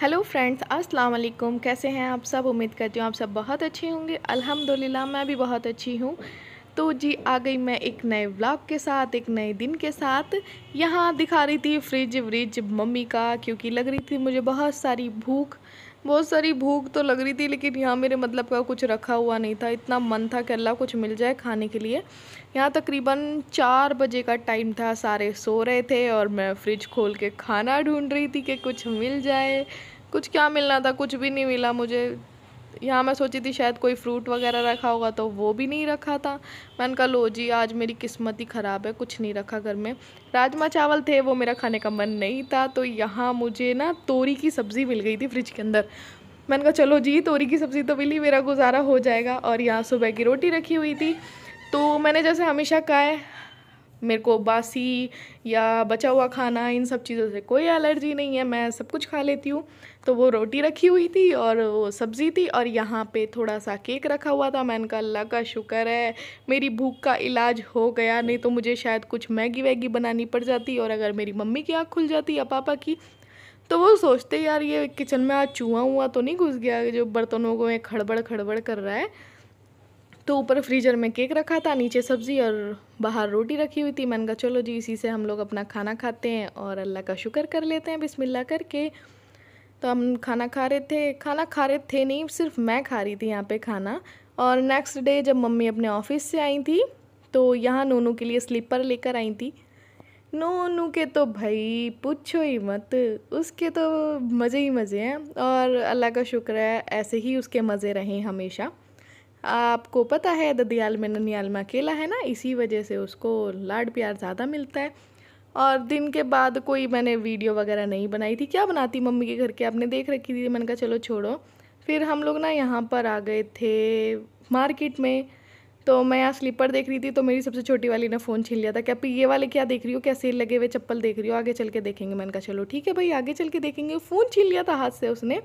Hello friends अस्सलाम वालेकुम कैसे हैं आप सब उम्मीद करती हूँ आप सब बहुत अच्छे होंगे अल्हम्दुलिल्लाह मैं भी बहुत अच्छी हूँ तो जी आ गई मैं एक नए व्लॉग के साथ एक नए दिन के साथ यहाँ दिखा रही थी फ्रिज व्रिज मम्मी का क्योंकि लग रही थी मुझे बहुत सारी भूख बहुत सारी भूख तो लग रही थी लेकिन यहाँ मेरे मतलब का कुछ रखा हुआ नहीं था इतना मन था कि अल्लाह कुछ मिल जाए खाने के लिए यहाँ तकरीबन चार बजे का टाइम था सारे सो रहे थे और मैं फ्रिज खोल के खाना ढूंढ रही थी कि कुछ मिल जाए कुछ क्या मिलना था कुछ भी नहीं मिला मुझे यहाँ मैं सोची थी शायद कोई फ्रूट वगैरह रखा होगा तो वो भी नहीं रखा था मैंने कहा लो जी आज मेरी किस्मत ही ख़राब है कुछ नहीं रखा घर में राजमा चावल थे वो मेरा खाने का मन नहीं था तो यहाँ मुझे ना तोरी की सब्ज़ी मिल गई थी फ्रिज के अंदर मैंने कहा चलो जी तोरी की सब्ज़ी तो मिली मेरा गुजारा हो जाएगा और यहाँ सुबह की रोटी रखी हुई थी तो मैंने जैसे हमेशा कहा है मेरे को बासी या बचा हुआ खाना इन सब चीज़ों से कोई एलर्जी नहीं है मैं सब कुछ खा लेती हूँ तो वो रोटी रखी हुई थी और वो सब्ज़ी थी और यहाँ पे थोड़ा सा केक रखा हुआ था मैंने कहा अल्लाह का शुक्र है मेरी भूख का इलाज हो गया नहीं तो मुझे शायद कुछ मैगी वैगी बनानी पड़ जाती और अगर मेरी मम्मी की आँख खुल जाती या पापा की तो वो सोचते यार ये किचन में आज चूहा हुआ तो नहीं घुस गया जो बर्तनों को में खड़बड़ खड़बड़ कर रहा है तो ऊपर फ्रीजर में केक रखा था नीचे सब्ज़ी और बाहर रोटी रखी हुई थी मैंने कहा चलो जी इसी से हम लोग अपना खाना खाते हैं और अल्लाह का शुक्र कर लेते हैं बिस्मिल्लाह करके तो हम खाना खा रहे थे खाना खा रहे थे नहीं सिर्फ मैं खा रही थी यहाँ पे खाना और नेक्स्ट डे जब मम्मी अपने ऑफिस से आई थी तो यहाँ नोनू के लिए स्लीपर लेकर आई थी नोनू के तो भाई पूछो ही मत उसके तो मज़े ही मज़े हैं और अल्लाह का शुक्र है ऐसे ही उसके मज़े रहें हमेशा आपको पता है ददियाल में ननियाल में अकेला है ना इसी वजह से उसको लाड प्यार ज़्यादा मिलता है और दिन के बाद कोई मैंने वीडियो वगैरह नहीं बनाई थी क्या बनाती मम्मी के घर के आपने देख रखी थी मैंने कहा चलो छोड़ो फिर हम लोग ना यहाँ पर आ गए थे मार्केट में तो मैं यहाँ स्लीपर देख रही थी तो मेरी सबसे छोटी वाली ने फ़ोन छीन लिया था क्या ये वाले क्या देख रही हो क्या सेल लगे हुए चप्पल देख रही हो आगे चल के देखेंगे मैंने कहा चलो ठीक है भाई आगे चल के देखेंगे फ़ोन छीन लिया था हाथ से उसने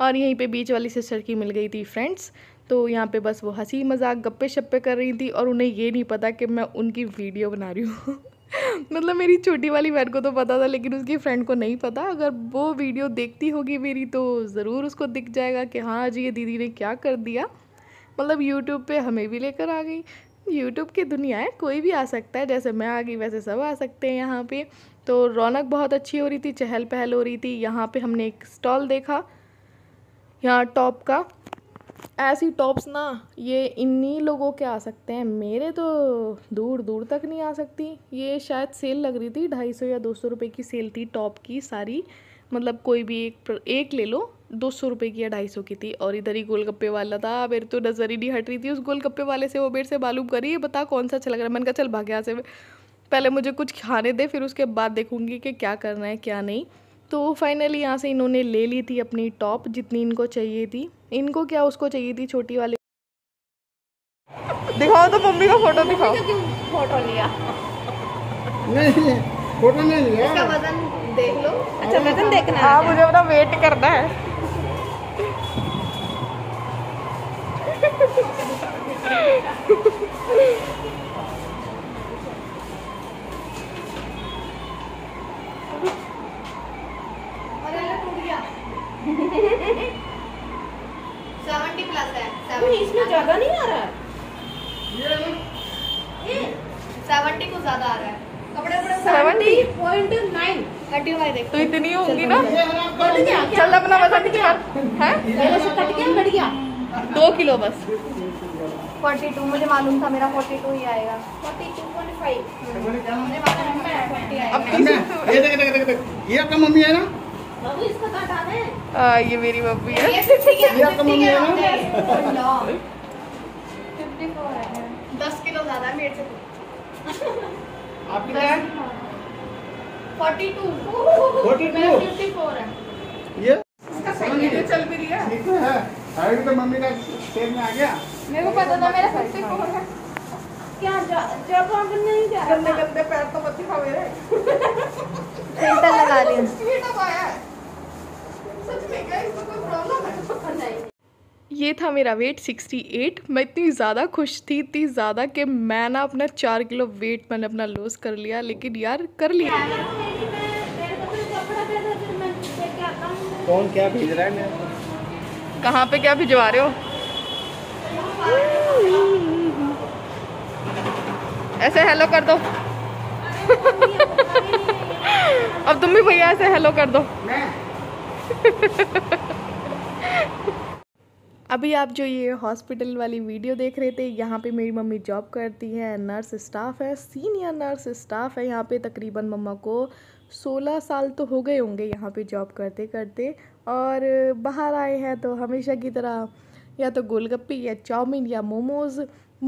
और यहीं पे बीच वाली सिस्टर की मिल गई थी फ्रेंड्स तो यहाँ पे बस वो हंसी मजाक गप्पे शप्पे कर रही थी और उन्हें ये नहीं पता कि मैं उनकी वीडियो बना रही हूँ मतलब मेरी छोटी वाली बहन को तो पता था लेकिन उसकी फ्रेंड को नहीं पता अगर वो वीडियो देखती होगी मेरी तो ज़रूर उसको दिख जाएगा कि हाँ जी ये दीदी ने क्या कर दिया मतलब यूट्यूब पर हमें भी लेकर आ गई यूट्यूब की दुनिया है कोई भी आ सकता है जैसे मैं आ गई वैसे सब आ सकते हैं यहाँ पे तो रौनक बहुत अच्छी हो रही थी चहल पहल हो रही थी यहाँ पे हमने एक स्टॉल देखा यहाँ टॉप का ऐसी टॉप्स ना ये इन्हीं लोगों के आ सकते हैं मेरे तो दूर दूर तक नहीं आ सकती ये शायद सेल लग रही थी ढाई सौ या दो सौ रुपये की सेल थी टॉप की सारी मतलब कोई भी एक एक ले लो दो सौ रुपये की या ढाई सौ की थी और इधर ही गोलगप्पे वाला था मेरी तो नज़र ही नहीं हट रही थी उस गोलगप्पे वाले से वो मेरे से मालूम करी बता कौन सा अच्छा लग रहा है मैंने कहा चल भाग्या से पहले मुझे कुछ खाने दे फिर उसके बाद देखूँगी कि क्या करना है क्या नहीं तो फाइनली यहाँ से इन्होंने ले ली थी अपनी टॉप जितनी इनको चाहिए थी इनको क्या उसको चाहिए थी छोटी वाले दिखाओ तो मम्मी का फोटो दिखाओ फोटो लिया फोटो नहीं लिया इसका वजन देख लो अच्छा वजन देखना हाँ मुझे अपना वेट करना है ज्यादा नहीं आ रहा है ये को ज्यादा आ रहा है तो इतनी होंगी ना चल अपना वजन है दो किलो बस टू मुझे मालूम था मेरा टू ही आएगा 42.5 ये देख देख देख देख ये आपका मम्मी है ना आ, हाँ, ये मेरी मम्मी है ये आपका मम्मी है ना फिफ्टी फोर है दस किलो ज़्यादा है मेरे से तो। आपकी क्या है forty two forty two fifty four है ये इसका सही है चल भी रही है ठीक है साइड तो मम्मी का स्टेज में आ गया मेरे को पता था मेरा फिफ्टी फोर है क्या जब हम नहीं जा रहे गंदे हाँ। गंदे पैर तो मत दिखा मेरे फिल्टर लगा लिया सच में क्या इसको कोई प्रॉब्लम है नहीं ये था मेरा वेट 68 मैं इतनी ज़्यादा खुश थी इतनी ज़्यादा कि मैं ना अपना चार किलो वेट मैंने अपना लॉस कर लिया लेकिन यार कर लिया कौन क्या भेज रहा है कहाँ पे क्या भिजवा रहे हो ऐसे हेलो कर दो अब तुम भी भैया ऐसे हेलो कर दो अभी आप जो ये हॉस्पिटल वाली वीडियो देख रहे थे यहाँ पे मेरी मम्मी जॉब करती है नर्स स्टाफ है सीनियर नर्स स्टाफ है यहाँ पे तकरीबन मम्मा को 16 साल तो हो गए होंगे यहाँ पे जॉब करते करते और बाहर आए हैं तो हमेशा की तरह या तो गोलगप्पे या चाउमीन या मोमोज़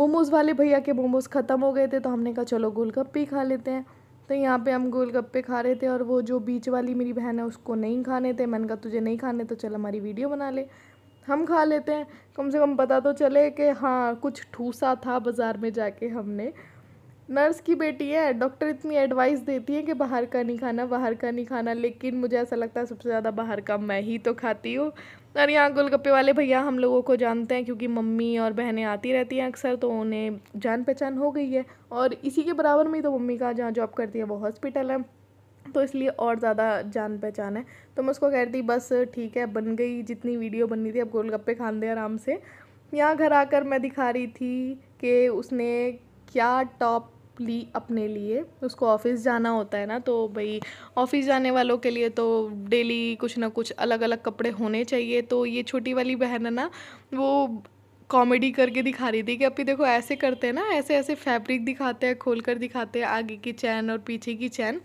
मोमोज़ वाले भैया के मोमोज़ ख़त्म हो गए थे तो हमने कहा चलो गोलगप्पे खा लेते हैं तो यहाँ पे हम गोलगप्पे खा रहे थे और वो जो बीच वाली मेरी बहन है उसको नहीं खाने थे मैंने कहा तुझे नहीं खाने तो चल हमारी वीडियो बना ले हम खा लेते हैं कम से कम पता तो चले कि हाँ कुछ ठूसा था बाज़ार में जाके हमने नर्स की बेटी है डॉक्टर इतनी एडवाइस देती है कि बाहर का नहीं खाना बाहर का नहीं खाना लेकिन मुझे ऐसा लगता है सबसे ज़्यादा बाहर का मैं ही तो खाती हूँ और यहाँ गोलगप्पे वाले भैया हम लोगों को जानते हैं क्योंकि मम्मी और बहनें आती रहती हैं अक्सर तो उन्हें जान पहचान हो गई है और इसी के बराबर में तो मम्मी का जहाँ जॉब करती है वो हॉस्पिटल है तो इसलिए और ज़्यादा जान पहचान है तो मैं उसको कह थी बस ठीक है बन गई जितनी वीडियो बननी थी अब गोलगप्पे खान दे आराम से यहाँ घर आकर मैं दिखा रही थी कि उसने क्या टॉप ली अपने लिए उसको ऑफिस जाना होता है ना तो भाई ऑफिस जाने वालों के लिए तो डेली कुछ ना कुछ अलग अलग कपड़े होने चाहिए तो ये छोटी वाली बहन है ना वो कॉमेडी करके दिखा रही थी कि अभी देखो ऐसे करते हैं ना ऐसे ऐसे फैब्रिक दिखाते हैं खोल कर दिखाते हैं आगे की चैन और पीछे की चैन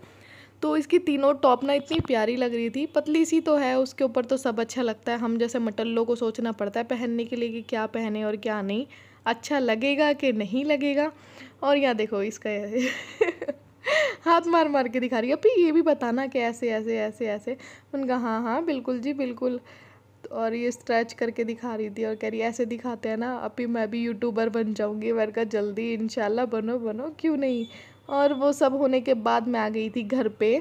तो इसकी तीनों टॉप ना इतनी प्यारी लग रही थी पतली सी तो है उसके ऊपर तो सब अच्छा लगता है हम जैसे मटल्लों को सोचना पड़ता है पहनने के लिए कि क्या पहने और क्या नहीं अच्छा लगेगा कि नहीं लगेगा और यहाँ देखो इसका हाथ मार मार के दिखा रही है अभी ये भी बताना कि ऐसे ऐसे ऐसे ऐसे उनका हाँ हाँ बिल्कुल जी बिल्कुल और ये स्ट्रेच करके दिखा रही थी और कह रही ऐसे दिखाते हैं ना अभी मैं भी यूट्यूबर बन जाऊँगी मेरे का जल्दी इन बनो बनो क्यों नहीं और वो सब होने के बाद मैं आ गई थी घर पे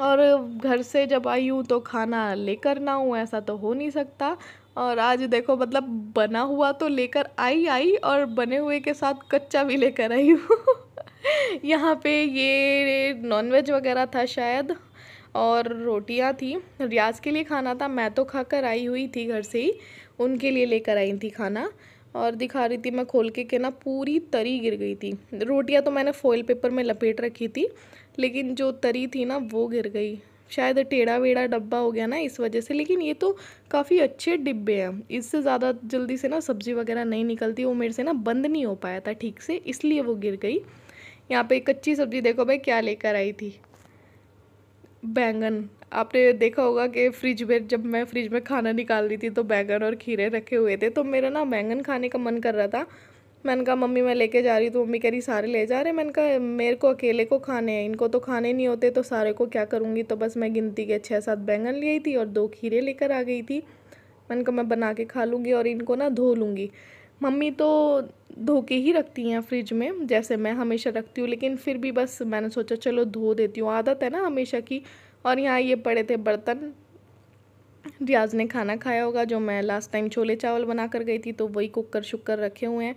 और घर से जब आई हूँ तो खाना लेकर ना हूँ ऐसा तो हो नहीं सकता और आज देखो मतलब बना हुआ तो लेकर आई आई और बने हुए के साथ कच्चा भी लेकर आई हूँ यहाँ पे ये नॉनवेज वगैरह था शायद और रोटियाँ थी रियाज के लिए खाना था मैं तो खा कर आई हुई थी घर से ही उनके लिए लेकर आई थी खाना और दिखा रही थी मैं खोल के के ना पूरी तरी गिर गई थी रोटियां तो मैंने फॉइल पेपर में लपेट रखी थी लेकिन जो तरी थी ना वो गिर गई शायद टेढ़ा वेढ़ा डब्बा हो गया ना इस वजह से लेकिन ये तो काफ़ी अच्छे डिब्बे हैं इससे ज़्यादा जल्दी से ना सब्ज़ी वगैरह नहीं निकलती वो मेरे से ना बंद नहीं हो पाया था ठीक से इसलिए वो गिर गई यहाँ पर कच्ची सब्ज़ी देखो भाई क्या लेकर आई थी बैंगन आपने देखा होगा कि फ्रिज में जब मैं फ्रिज में खाना निकाल रही थी तो बैंगन और खीरे रखे हुए थे तो मेरा ना बैंगन खाने का मन कर रहा था मैंने कहा मम्मी मैं लेके जा रही तो मम्मी कह रही सारे ले जा रहे मैंने कहा मेरे को अकेले को खाने हैं इनको तो खाने नहीं होते तो सारे को क्या करूँगी तो बस मैं गिनती के छः सात बैंगन ले आई थी और दो खीरे लेकर आ गई थी मैंने कहा मैं बना के खा लूँगी और इनको ना धो लूँगी मम्मी तो धो के ही रखती हैं फ्रिज में जैसे मैं हमेशा रखती हूँ लेकिन फिर भी बस मैंने सोचा चलो धो देती हूँ आदत है ना हमेशा की और यहाँ ये पड़े थे बर्तन रियाज ने खाना खाया होगा जो मैं लास्ट टाइम छोले चावल बना कर गई थी तो वही कुकर शुक्कर रखे हुए हैं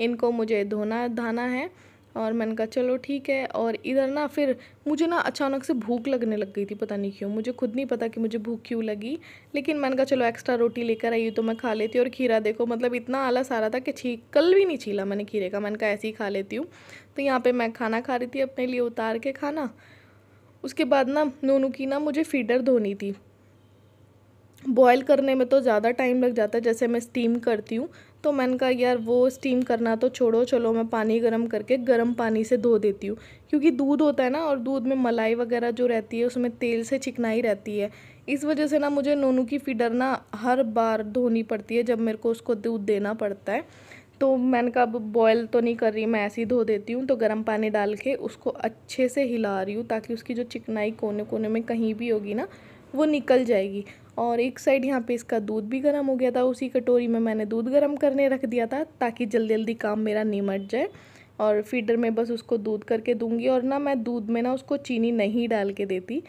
इनको मुझे धोना धाना है और मैंने कहा चलो ठीक है और इधर ना फिर मुझे ना अचानक से भूख लगने लग गई थी पता नहीं क्यों मुझे खुद नहीं पता कि मुझे भूख क्यों लगी लेकिन मैंने कहा चलो एक्स्ट्रा रोटी लेकर आई तो मैं खा लेती हूँ और खीरा देखो मतलब इतना आलस आ रहा था कि छी कल भी नहीं छीला मैंने खीरे का मैंने कहा ऐसे ही खा लेती हूँ तो यहाँ पर मैं खाना खा रही थी अपने लिए उतार के खाना उसके बाद ना नूनू की ना मुझे फीडर धोनी थी बॉयल करने में तो ज़्यादा टाइम लग जाता है जैसे मैं स्टीम करती हूँ तो मैंने कहा यार वो स्टीम करना तो छोड़ो चलो मैं पानी गर्म करके गर्म पानी से धो देती हूँ क्योंकि दूध होता है ना और दूध में मलाई वगैरह जो रहती है उसमें तेल से चिकनाई रहती है इस वजह से ना मुझे नोनू की फीडर ना हर बार धोनी पड़ती है जब मेरे को उसको दूध देना पड़ता है तो मैंने कहा अब बॉयल तो नहीं कर रही मैं ऐसे ही धो देती हूँ तो गर्म पानी डाल के उसको अच्छे से हिला रही हूँ ताकि उसकी जो चिकनाई कोने कोने में कहीं भी होगी ना वो निकल जाएगी और एक साइड यहाँ पे इसका दूध भी गर्म हो गया था उसी कटोरी में मैंने दूध गर्म करने रख दिया था ताकि जल्दी जल्दी काम मेरा निमट जाए और फीडर में बस उसको दूध करके दूंगी और ना मैं दूध में ना उसको चीनी नहीं डाल के देती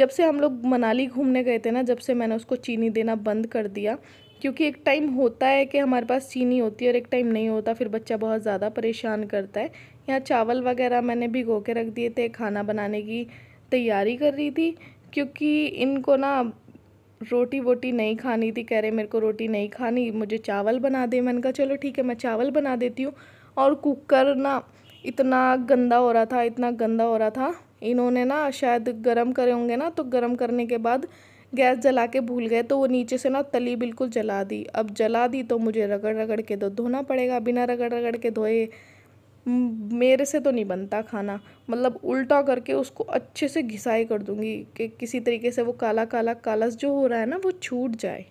जब से हम लोग मनाली घूमने गए थे ना जब से मैंने उसको चीनी देना बंद कर दिया क्योंकि एक टाइम होता है कि हमारे पास चीनी होती है और एक टाइम नहीं होता फिर बच्चा बहुत ज़्यादा परेशान करता है यहाँ चावल वगैरह मैंने भिगो के रख दिए थे खाना बनाने की तैयारी कर रही थी क्योंकि इनको ना रोटी वोटी नहीं खानी थी कह रहे मेरे को रोटी नहीं खानी मुझे चावल बना दे मैंने कहा चलो ठीक है मैं चावल बना देती हूँ और कुकर ना इतना गंदा हो रहा था इतना गंदा हो रहा था इन्होंने ना शायद गर्म करे होंगे ना तो गर्म करने के बाद गैस जला के भूल गए तो वो नीचे से ना तली बिल्कुल जला दी अब जला दी तो मुझे रगड़ रगड़ के तो धोना पड़ेगा बिना रगड़ रगड़ के धोए मेरे से तो नहीं बनता खाना मतलब उल्टा करके उसको अच्छे से घिसाई कर दूंगी कि किसी तरीके से वो काला काला कालस जो हो रहा है ना वो छूट जाए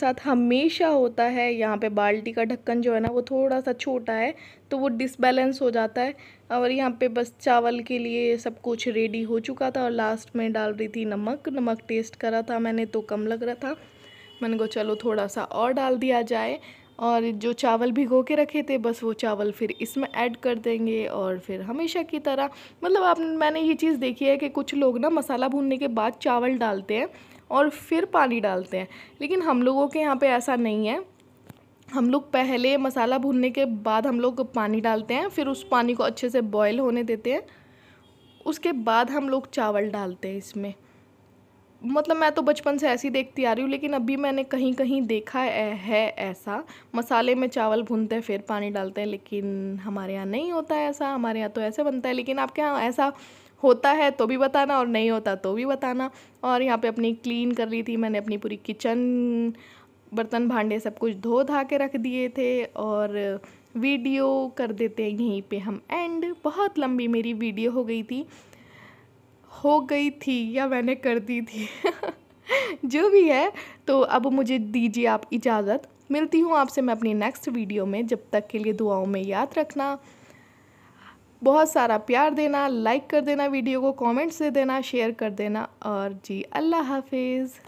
साथ हमेशा होता है यहाँ पे बाल्टी का ढक्कन जो है ना वो थोड़ा सा छोटा है तो वो डिसबैलेंस हो जाता है और यहाँ पे बस चावल के लिए सब कुछ रेडी हो चुका था और लास्ट में डाल रही थी नमक नमक टेस्ट करा था मैंने तो कम लग रहा था मैंने को चलो थोड़ा सा और डाल दिया जाए और जो चावल भिगो के रखे थे बस वो चावल फिर इसमें ऐड कर देंगे और फिर हमेशा की तरह मतलब आप मैंने ये चीज़ देखी है कि कुछ लोग ना मसाला भूनने के बाद चावल डालते हैं और फिर पानी डालते हैं लेकिन हम लोगों के यहाँ पे ऐसा नहीं है हम लोग पहले मसाला भूनने के बाद हम लोग पानी डालते हैं फिर उस पानी को अच्छे से बॉयल होने देते हैं उसके बाद हम लोग चावल डालते हैं इसमें मतलब मैं तो बचपन से ऐसी देखती आ रही हूँ लेकिन अभी मैंने कहीं कहीं देखा है ऐसा मसाले में चावल भूनते हैं फिर पानी डालते हैं लेकिन हमारे यहाँ नहीं होता है ऐसा हमारे यहाँ तो ऐसे बनता है लेकिन आपके यहाँ ऐसा होता है तो भी बताना और नहीं होता तो भी बताना और यहाँ पे अपनी क्लीन कर ली थी मैंने अपनी पूरी किचन बर्तन भांडे सब कुछ धो धा के रख दिए थे और वीडियो कर देते हैं यहीं पे हम एंड बहुत लंबी मेरी वीडियो हो गई थी हो गई थी या मैंने कर दी थी जो भी है तो अब मुझे दीजिए आप इजाज़त मिलती हूँ आपसे मैं अपनी नेक्स्ट वीडियो में जब तक के लिए दुआओं में याद रखना बहुत सारा प्यार देना लाइक कर देना वीडियो को कमेंट्स दे देना शेयर कर देना और जी अल्लाह हाफिज़